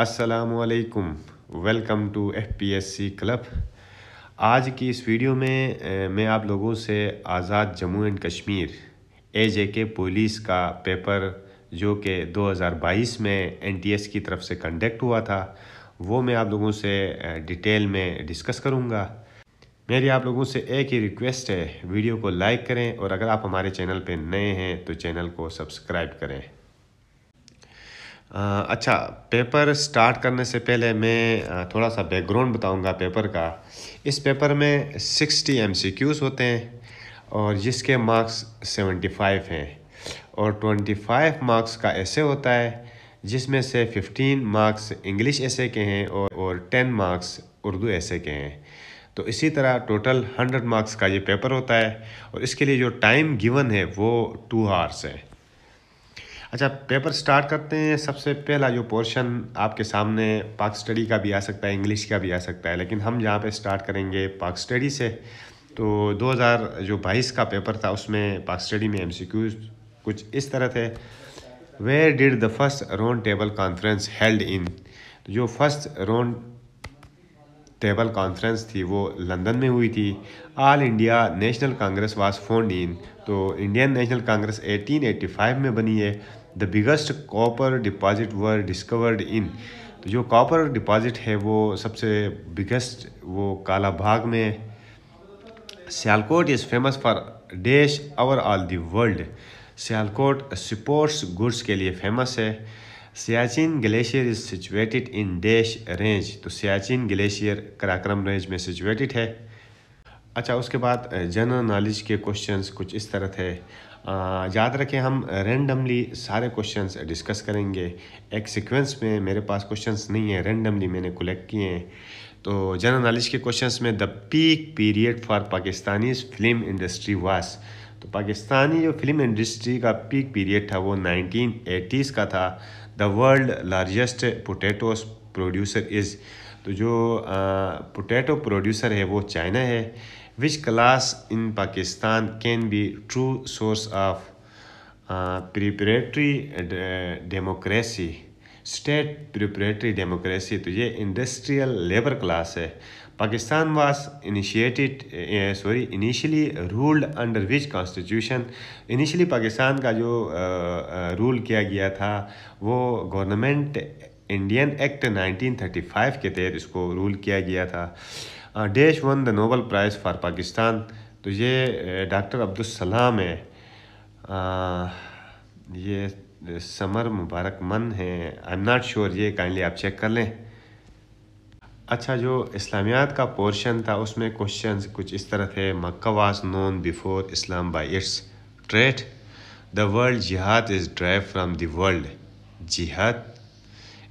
असलकुम welcome to F P S C club आज की इस वीडियो में मैं आप लोगों से Azad Jammu and Kashmir A J K police का पेपर जो कि 2022 में एन टी एस की तरफ से कंडक्ट हुआ था वो मैं आप लोगों से डिटेल में डिस्कस करूँगा मेरी आप लोगों से एक ही रिक्वेस्ट है वीडियो को लाइक करें और अगर आप हमारे चैनल पर नए हैं तो चैनल को सब्सक्राइब करें अच्छा पेपर स्टार्ट करने से पहले मैं थोड़ा सा बैकग्राउंड बताऊंगा पेपर का इस पेपर में सिक्सटी एम होते हैं और जिसके मार्क्स सेवेंटी फाइव हैं और ट्वेंटी फाइव मार्क्स का ऐसे होता है जिसमें से फिफ्टीन मार्क्स इंग्लिश ऐसे के हैं और और टेन मार्क्स उर्दू ऐसे के हैं तो इसी तरह टोटल हंड्रेड मार्क्स का ये पेपर होता है और इसके लिए जो टाइम गिवन है वो टू आवर्स है अच्छा पेपर स्टार्ट करते हैं सबसे पहला जो पोर्शन आपके सामने पाक स्टडी का भी आ सकता है इंग्लिश का भी आ सकता है लेकिन हम यहाँ पे स्टार्ट करेंगे पाक स्टडी से तो 2000 जो बाईस का पेपर था उसमें पाक स्टडी में एम कुछ इस तरह थे where did the first round table conference held in जो फर्स्ट राउंड टेबल कॉन्फ्रेंस थी वो लंदन में हुई थी all India national Congress was found in तो इंडियन नेशनल कांग्रेस 1885 में बनी है the biggest copper deposit were discovered in तो जो कॉपर डिपॉजिट है वो सबसे बिगेस्ट वो काला भाग में Sialkot is famous for dash over all the world Sialkot sports goods के लिए फेमस है Siachen glacier is situated in dash range तो सियाचिन ग्लेशियर कराक्रम रेंज में सिचुएटेड है अच्छा उसके बाद जनरल नॉलेज के क्वेश्चंस कुछ इस तरह थे याद रखें हम रेंडमली सारे क्वेश्चंस डिस्कस करेंगे एक सीक्वेंस में मेरे पास क्वेश्चंस नहीं है रेंडमली मैंने कलेक्ट किए हैं तो जनरल नॉलेज के क्वेश्चंस में the peak period for Pakistani film industry was तो पाकिस्तानी जो फिल्म इंडस्ट्री का पीक पीरियड था वो नाइनटीन का था the world largest potato producer is तो जो पोटैटो प्रोड्यूसर है वो चाइना है which class in Pakistan can be true source of uh, preparatory uh, democracy state preparatory democracy तो ये industrial labor class है Pakistan was initiated uh, sorry initially ruled under which constitution initially Pakistan का जो rule किया गया था वो government Indian act 1935 के तहत इसको रूल किया गया था dash won the Nobel prize for Pakistan तो ये डॉक्टर अब्दुलसलाम है आ, ये समर मुबारक मन है आई एम नॉट श्योर ये काइंडली आप चेक कर लें अच्छा जो इस्लामियात का पोर्शन था उसमें क्वेश्चन कुछ इस तरह थे Makkah was known before Islam by its trade the world jihad is drive from the world jihad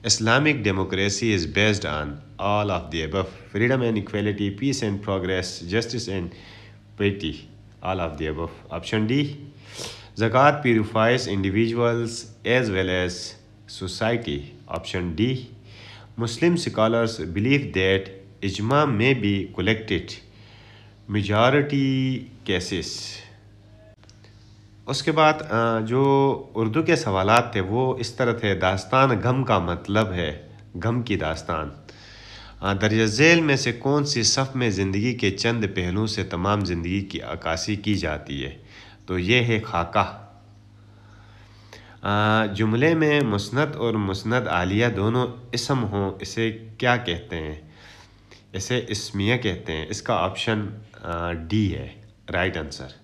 Islamic democracy is based on all of the above freedom and equality, peace and progress, justice and piety. All of the above. Option D Zakat purifies individuals as well as society. Option D Muslim scholars believe that ijma may be collected. Majority cases. उसके बाद जो उर्दू के सवाल थे वो इस तरह थे दास्तान गम का मतलब है गम की दास्तान दर्ज झेल में से कौन सी सफ़ में ज़िंदगी के चंद पहलुओं से तमाम ज़िंदगी की अक्सी की जाती है तो ये है खाका जुमले में मुस्त और मुस्त आलिया दोनों इसम हों इसे क्या कहते हैं इसे इसमिया कहते हैं इसका ऑप्शन डी है राइट आंसर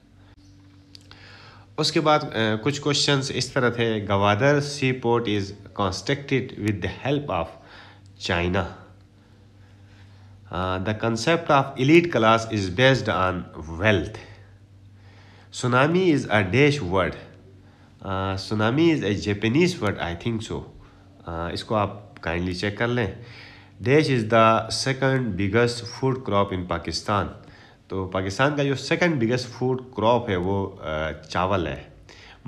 उसके बाद कुछ क्वेश्चंस इस तरह थे Gwadar sea port is constructed with the help of China the concept of elite class is based on wealth tsunami is a dash word tsunami is a Japanese word I think so इसको आप kindly check कर लें dash is the second biggest food crop in Pakistan तो पाकिस्तान का जो second biggest food crop है वो चावल है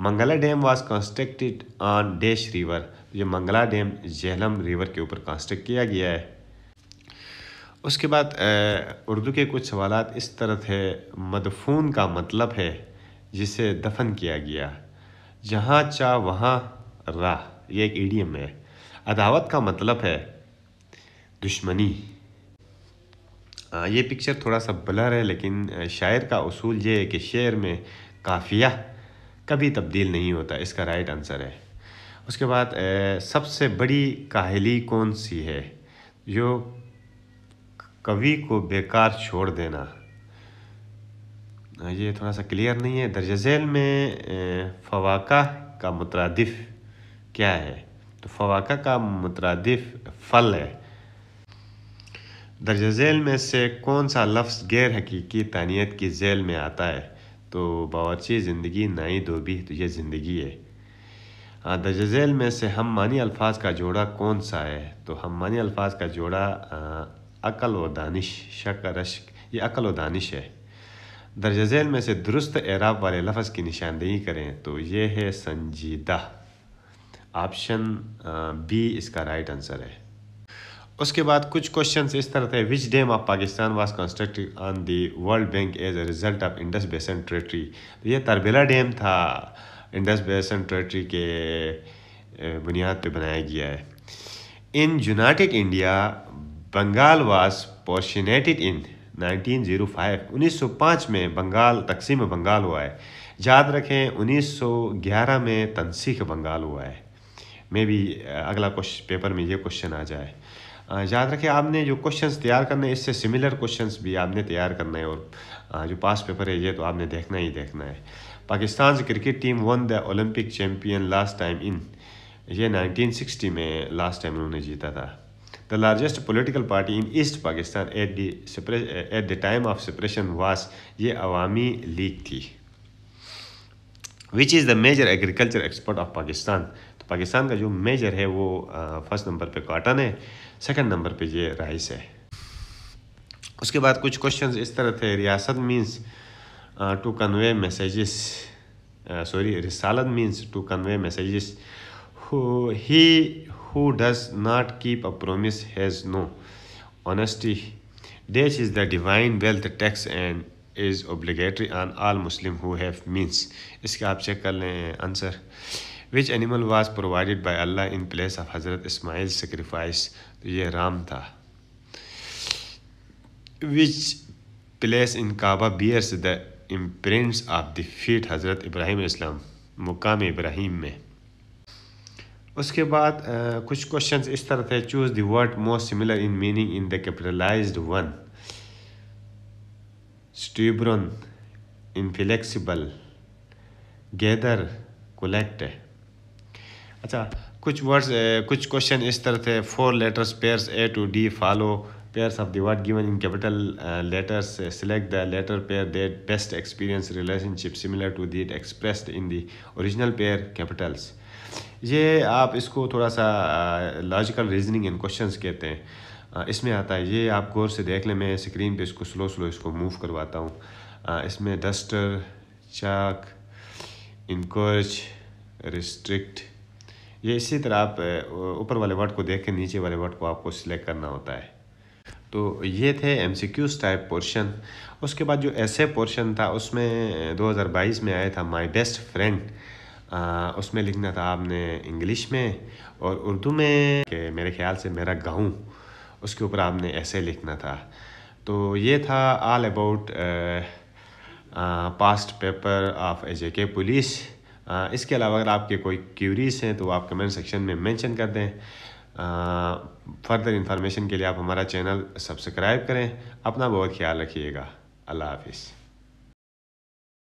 Mangla dam was constructed on dash river जो मंगला डैम जहलम रिवर के ऊपर कंस्ट्रक्ट किया गया है उसके बाद उर्दू के कुछ सवाल इस तरह थे मदफून का मतलब है जिसे दफन किया गया जहाँ चाह वहाँ रा ये एक एडियम है अदावत का मतलब है दुश्मनी ये पिक्चर थोड़ा सा ब्लर है लेकिन शायर का असूल ये है कि शेर में काफिया कभी तब्दील नहीं होता इसका राइट आंसर है उसके बाद सबसे बड़ी काहली कौन सी है जो कवि को बेकार छोड़ देना ये थोड़ा सा क्लियर नहीं है दर्ज झेल में फवाका का मुतरदफ़ क्या है तो फवाका का मुतरदफ़ फल है दर्ज झेल में से कौन सा लफ्ज़ गैर हकीकी तानियत की झैल में आता है तो बावची ज़िंदगी नाई तो ये ज़िंदगी है हाँ दर्ज झेल में से हम मानी अल्फाज का जोड़ा कौन सा है तो हम मानी अल्फाज का जोड़ा अकल व दानिश शक रश्क ये अकल व दानिश है दर्ज झेल में से दुरुस्त एराब वाले लफ्ज़ की निशानदेही करें तो ये है संजीदा ऑप्शन बी इसका राइट आंसर है उसके बाद कुछ क्वेश्चन इस तरह थे which dam of Pakistan was constructed on the World Bank as a result of Indus basin territory तो ये तरबेला डैम था इंडस बेसन ट्रेटरी के बुनियाद पे बनाया गया है in united India Bengal was partitioned in 1905 1905 में बंगाल तकसीम बंगाल हुआ है याद रखें 1911 में तनसीख बंगाल हुआ है मे भी अगला क्वेश्चन पेपर में ये क्वेश्चन आ जाए याद रखिए आपने जो क्वेश्चंस तैयार करने इससे सिमिलर क्वेश्चंस भी आपने तैयार करना है और जो पास पेपर है ये तो आपने देखना ही देखना है Pakistan cricket team won the Olympic champion last time in ये 1960 में लास्ट टाइम उन्होंने जीता था the largest political party in East Pakistan at the time of suppression was ये अवामी लीग थी which is the major agriculture expert of Pakistan Pakistan का जो मेजर है वो फर्स्ट नंबर पे कॉटन है सेकंड नंबर पे ये राइस है उसके बाद कुछ क्वेश्चंस इस तरह थे रियासत means to convey messages sorry रिसालत means to convey messages he who does not keep a promise has no honesty डेज is the divine wealth tax and is obligatory on all Muslim who have means इसका आप check कर लें answer which animal was provided by Allah in place of हज़रत Ismail sacrifice तो ये ram था which place in Kaaba bears the imprints of the feet हज़रत Ibrahim इस्लाम मुकाम इब्राहिम में उसके बाद आ, कुछ क्वेश्चंस इस तरह थे choose the word most similar in meaning in the capitalized one stubborn inflexible gather collect अच्छा कुछ वर्ड्स कुछ क्वेश्चन इस तरह थे four letters pairs A to D follow pairs of third given in capital letters select the letter pair that best experience relationship similar to that expressed in the original pair capitals ये आप इसको थोड़ा सा logical reasoning इन question कहते हैं इसमें आता है ये आप गौर से देख लें मैं स्क्रीन पे इसको स्लो स्लो इसको मूव करवाता हूँ इसमें डस्टर चाक इनकोच रिस्ट्रिक्ट ये इसी तरह आप ऊपर वाले वर्ड को देख के नीचे वाले वर्ड को आपको सिलेक्ट करना होता है तो ये थे M C Qs type portion उसके बाद जो ऐसे पोर्शन था उसमें 2022 में आया था माई बेस्ट फ्रेंड उसमें लिखना था आपने इंग्लिश में और उर्दू में कि मेरे ख्याल से मेरा गाँव उसके ऊपर आपने ऐसे लिखना था तो ये था all about past paper of A J K police इसके अलावा अगर आपके कोई क्यूरीज हैं तो आप कमेंट सेक्शन में मेंशन कर दें फर्दर इंफॉर्मेशन के लिए आप हमारा चैनल सब्सक्राइब करें अपना बहुत ख्याल रखिएगा अल्लाह हाफिज़